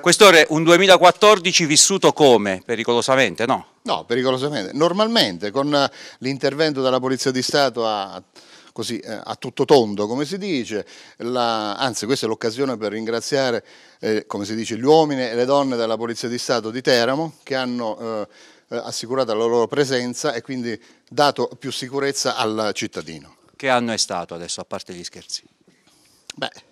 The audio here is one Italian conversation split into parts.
Questore, un 2014 vissuto come? Pericolosamente, no? No, pericolosamente. Normalmente, con eh, l'intervento della Polizia di Stato a così eh, a tutto tondo, come si dice, la, anzi questa è l'occasione per ringraziare, eh, come si dice, gli uomini e le donne della Polizia di Stato di Teramo che hanno eh, eh assicurato la loro presenza e quindi dato più sicurezza al cittadino. Che anno è stato adesso, a parte gli scherzi? Beh,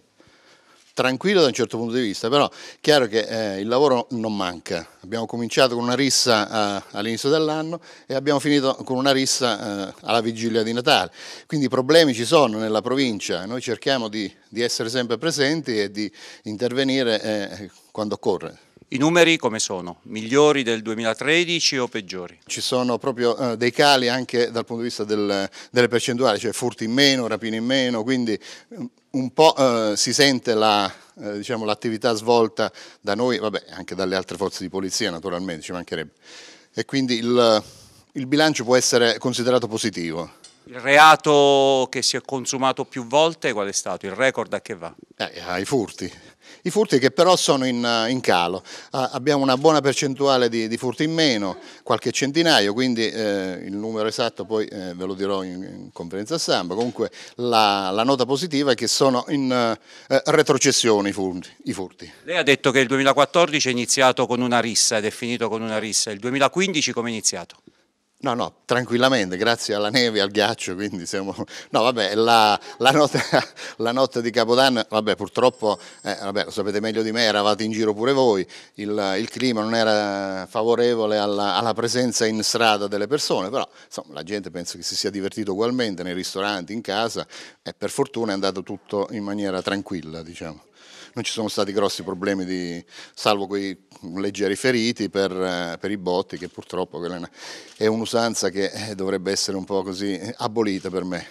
tranquillo da un certo punto di vista, però è chiaro che eh, il lavoro non manca. Abbiamo cominciato con una rissa eh, all'inizio dell'anno e abbiamo finito con una rissa eh, alla vigilia di Natale. Quindi i problemi ci sono nella provincia, noi cerchiamo di, di essere sempre presenti e di intervenire eh, quando occorre. I numeri come sono? Migliori del 2013 o peggiori? Ci sono proprio eh, dei cali anche dal punto di vista del, delle percentuali, cioè furti in meno, rapine in meno, quindi eh, un po' eh, si sente la, eh, diciamo, l'attività svolta da noi, vabbè, anche dalle altre forze di polizia naturalmente, ci mancherebbe. E quindi il, il bilancio può essere considerato positivo. Il reato che si è consumato più volte qual è stato? Il record a che va? Eh, ai furti. I furti che però sono in, eh, in calo, ah, abbiamo una buona percentuale di, di, furti in meno, qualche centinaio, quindi eh, il numero esatto poi eh, ve lo dirò in, in conferenza stampa, comunque la, la, nota positiva è che sono in eh, retrocessione i furti, i furti, Lei ha detto che il 2014 è iniziato con una rissa ed è finito con una rissa, il 2015 come è iniziato? No, no, tranquillamente, grazie alla neve, al ghiaccio, quindi siamo... No, vabbè, la, la, notte, la notte, di Capodanno, vabbè, purtroppo, eh, vabbè, lo sapete meglio di me, eravate in giro pure voi, il, il clima non era favorevole alla, alla, presenza in strada delle persone, però insomma, la gente penso che si sia divertito ugualmente nei ristoranti, in casa, e per fortuna è andato tutto in maniera tranquilla, diciamo non ci sono stati grossi problemi di, salvo quei leggeri feriti per, eh, per i botti che purtroppo è un'usanza che eh, dovrebbe essere un po' così abolita per me.